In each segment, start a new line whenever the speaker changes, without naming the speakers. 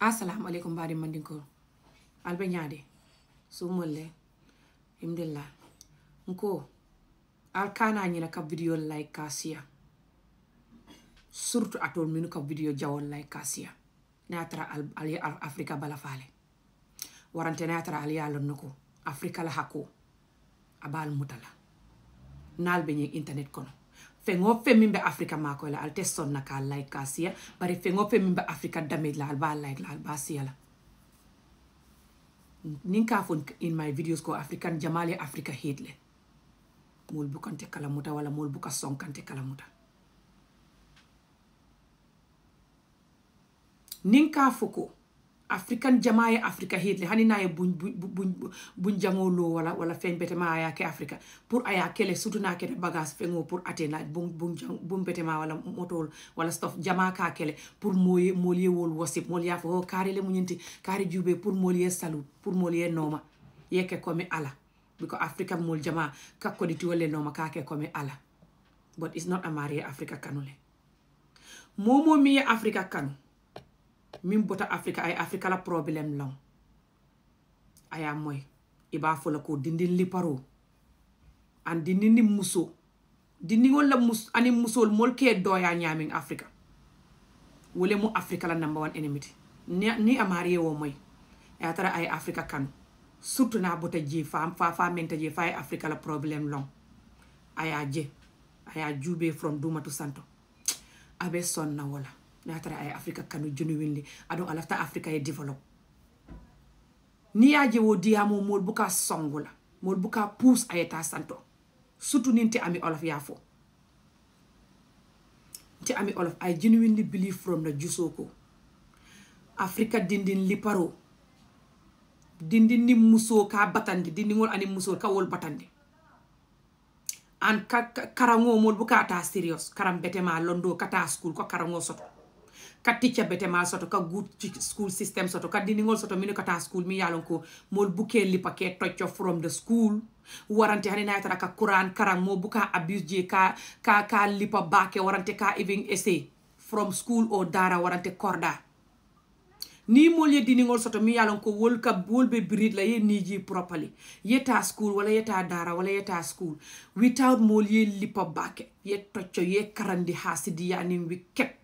assalamu aleykum mbaɗi mandinkol alɓe ñaade sumulle himdillah nko la ka video like kasia surtout atol minu ka video jawol like ka al alia Afrika bala fale warante alia alon nuko Afrika la hako abal mutala nal be internet kono feŋo feŋ miŋ be afrika maakoy la alte te ka like ka a siya bari feŋo feŋ miŋ be afrika damage la ali be like la ali sia la niŋ ka fo in my videos ko african jamaa africa afrika hate le moolu bukante kalamuta walla moolu buka sonkante kalamuta niŋ ka a fo ko african jamaye africa hitle hani naye buñ buñ buñ jangolo wala wala feñ bete ma ya ke africa pour aya kele sutu na ke bagage fengo pour atena buñ buñ jang buñ bete wala motol wala stuff jama ka kele pour moye molie wol wasip mol ya fo oh, kare le munyinti kare jube pour molie salut pour molie noma yeke komi ala because africa mol jama kakko di tiwole ka ke komi ala but it's not a maria africa kanule momo mi africa kanu min bota africa ay africa la problem long aya moy iba fola ko dindin li paro an dindin ni muso dindin wala mus ani musol mol ke doya nyamin africa wole mu africa la number one enemy ni, ni amari wo moy ya tara ay africa kan surtout na bota ji fam fa fa menta ji fa ay africa la problem long aya je aya jube from duma to santo abe son na wala n'a tara Afrika kanu joni winli aɗon a afrika ye develop. ni ya je wo diyamo mol buka songola mol buka pous a santo sutu nin ami olof ya Ti te ami olof i genuinely believe from the jusoko afrika dindin liparo dindin ni muso ka batandi wol ani muso ka wol batandi an karango mol buka ta serious karam betema londo kata school ko karango soto ka ticca bete ma soto ka good school system soto ka dindigol soto minu kata school mi yalon ko mol buke lipa ke tocco from the school warante ka even essay from school o dara warante korda ni mol ye dindigol soto mi yalon ko wol be breed la ye niji properly yeta school wala yeta dara wala yeta school without mol ye lipa bake ye tocco ye karandi ha sidiyani wicket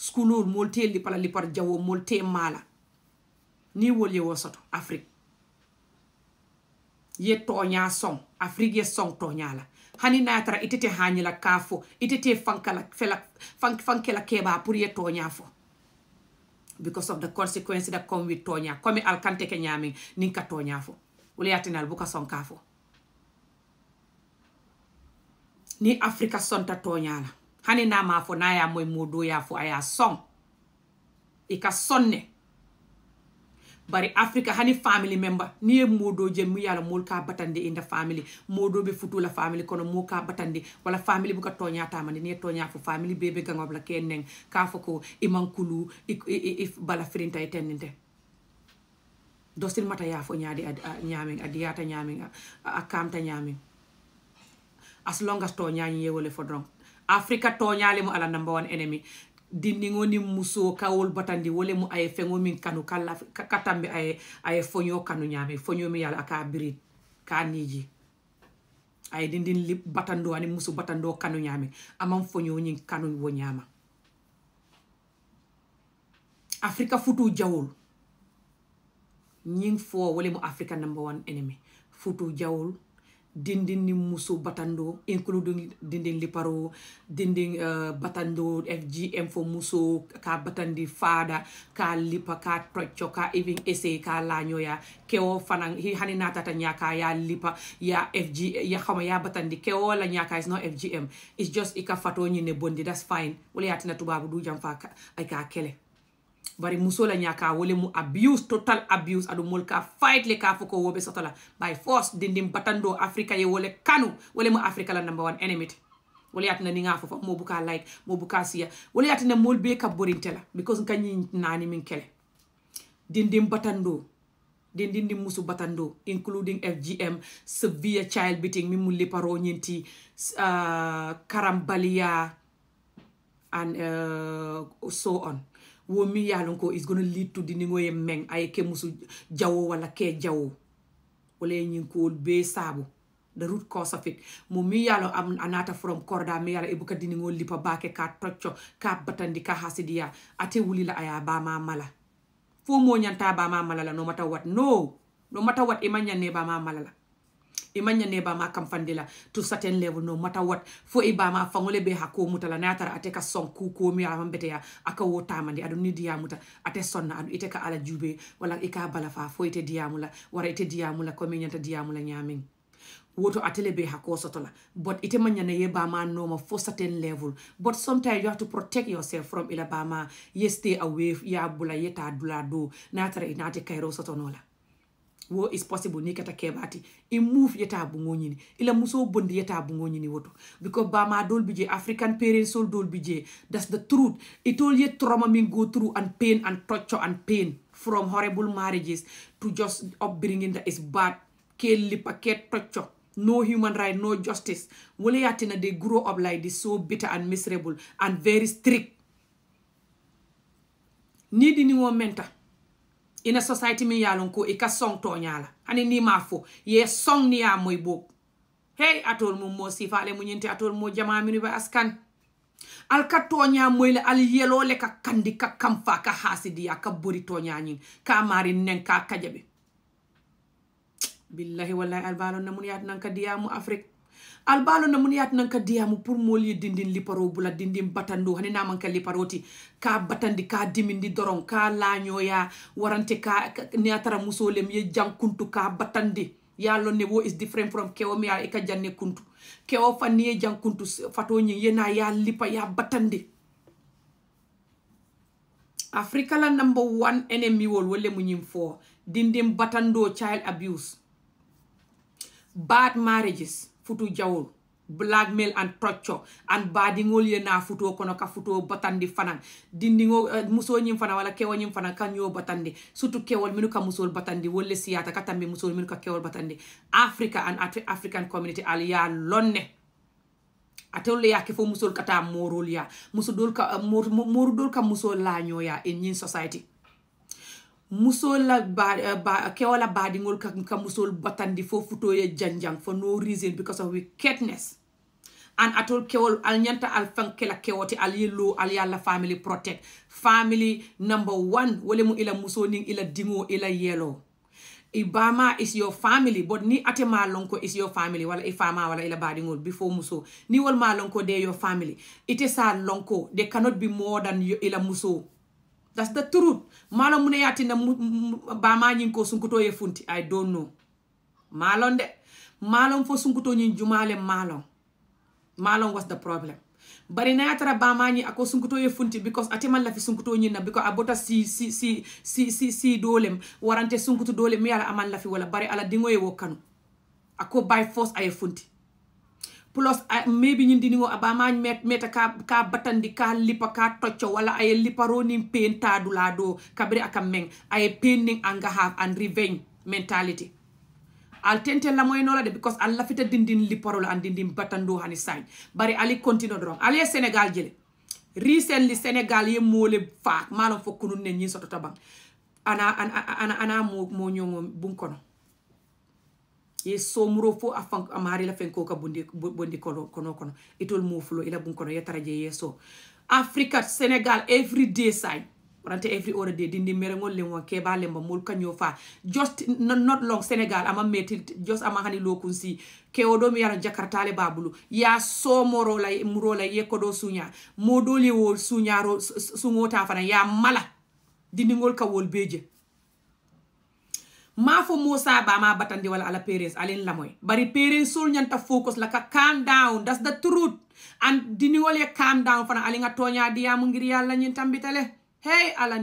skulol mol te lipala lipar jawo molte mala ni wol ye wosoto afrique ye toña son afrique ye son toña la hani natara itete hañila ka fo itete fankala fela fank fankela keba pour ye toña fo because of the consequence that come with toña comme alkante ke ñami nin ka toña fo wala yatinal buka son ka fo ni afrika sonta toña la hani na ma fo na ya moy modo ya fo aya song e ka sonne bari africa hani family member ni ye modo je mu yala mol ka batande inda family modo be futula family kono mo ka batande wala family bu ka tonya tamande ni tonya fo family bebe gango bla keneng ka fo ko imankulu if bala firinta etennde dosil mata ya fo nyaade nyaaming adiyata nyaaming akamta nyaaming as long as to nyaani yewole fo drong africa toñale mo ala number one enemy dindiŋo niŋ musoo ka wolu batandi wo le mu a miŋ kanu ka, tambi a ye kanu ñaame foñoo miŋ ye a la ka niiji a dindiŋ li batandoo aniŋ musu batandoo kanu ñaame a maŋ ñiŋ kanu wo ñaama afrika futuu jawolu ñiŋ fo wo le africa number one enemy futuu jawolu dindin ni muso batando including dindin liparo dindin uh, batando fgm for muso ka batandi fada ka lipa ka tocco ka even essay ka lañoya kewo fanan hani natata ñaka ya ya fg batandi kewo la ñaka is not fgm it's just ika fato ñine bondi that's fine wala yatina tubabu du jam fa ka kele bari musola ñaka wole mu abuse total abuse aɗum mol ka fayitle ka fo ko woɓe sotola by force dindin batando africa ye wole kanu wole mu africa la number one enemity wala yatina ni nga fofa mo buka like mo buka siya wala yatina mol be ka borintela because kanyi nani min kele dindin batando din musu batando including fgm severe child beating mi mu liparo ñinti uh, and uh, so on womi yalonko is gonna lead to diningoye meng aye ke musu jawo wala ke jawo wala nyin ko be sabu the root cause of it mo mi yalo am from korda mi yalo ibuka diningo lipa bake ka tocco ka batandi ka hasidiya ate wulila aya ba ma mala fo mo nyanta ba mala la no mata wat no no mata wat imanya ne ba mala la imanya ne ba ma kamfandila to certain level no matter what fo e ba fangole be hako mutala na tara ateka son ku ko mi ala mbete ya aka wo tamandi adu ni diya muta ate sonna adu ite ka ala jube wala ika bala fa fo ite diyamula wara ite diyamula ko mi nyanta diyamula nyamin woto atele be hako la but ite manyana ye bama noma for certain level but sometimes you have to protect yourself from ila bama ye stay away ya bula ye ta dula do natara inate kairo sotonola wo is possible ni kata keɓati i move yeta bugoñini ila muso bondi yeta bugoñini woto because bama dol bi je african parents sol dol bi je that's the truth itol ye trauma min go through pain and torture and pain from horrible marriages to just upbringing that is bad ke lipa ke torture no human right no justice wala yatina they grow up like this so bitter and miserable and very strict ni dini menta ina society min yalon ko e ka songto nyala ani ni ma fo ye songni ya moy bob hey atol mum mo sifale mu nyinti atol mo jama minu ba askan al ka toña moyle al yelole ka kandi ka kamfa ka hasidiya ka bori toñañin ka mari nen ka kajaɓe billahi wallahi albalo namun yat nan ka diyamu afrique albalo na mun yaati nanka diyamu pour molie dindin liparo bula dindin batandu hani namanka liparoti ka batandi ka dimindi doron ka lañoya warante ka niatara musolem ye jankuntu ka batandi yallo ne wo is different from kewom ya e ka janne kuntu kewo fanni ye jankuntu fatoñin yena ya lipa ya batandi africa la number one enemiwol wolle muñin fo dindin batando child abuse bad marriages futu jawul, blackmail and torture and badingol yena na futo kono ka futo batandi fanan dindingo uh, eh, muso nyim fana wala kewo nyim fana kan yo batandi sutu kewol minu ka musol batandi wolle siyata ka musol minu kewol batandi africa and Afri african community aliya lonne atewle ya ke muso musol kata morol ya musodol ka uh, mor, mor, ka musol la nyoya in society musol la ba, eh, ba keola badingol ka, ka musol batandi fo ye janjang for no reason because of wickedness and atol kewol al nyanta al la kewoti al yello al yalla family protect family number one wole mu ila muso ning ila dingo ila yellow ibama is your family but ni ate malonko is your family wala ifama wala ila badingol before muso ni wol malonko de your family ite sa lonko they cannot be more than your, ila muso that's the truth maalo muneyatinna bamañin ko sunkutoye funti i don't know maalon de maalon fo sunkutoñin jumale maalon maalon was the problem bari na yatara bamañi ako sunkutoye funti because atiman lafi sunkutoñin na because abota si si si si si si warante sunkutu dole mi a aman lafi wala bari ala dingoye wo kanu ako by force aye funti plus ah, maybe ñin dini o abamañ met meta ka batandi ka lipa ka tocco wala aye liparonin pain tadula do kabri akam meng aye pain anga have and revenge mentality al la moy de because al lafita dindin liparo and dindin batando hani sañ bari ali continue dron ali e senegal jele recently senegal ye mole faak malon fokunu ne ñi soto tabang ana ana ana, ana mo ye somuro fo a fan a maari la fen ko ka bondi bondi kono kono kono itol mo fulo ila bun kono yetara je yeso africa senegal every day sign warante every hour de dindi mere ngol le won keba le mo mul kanyo fa just not, not long senegal ama metil just ama hani lokun si ke o do mi yara jakarta le babulu ya so moro la muro la ye kodo sunya modoli wol sunyaro sungota fana ya mala dindi ngol ka wol beje maa fo mosa bama batandi wala ala parents alin lamoy bari parents ñanta focus laka calm down that's truth and diniwol ye calm down fana alinga toña diyamu ngir yàlla ñin tambitale hey ala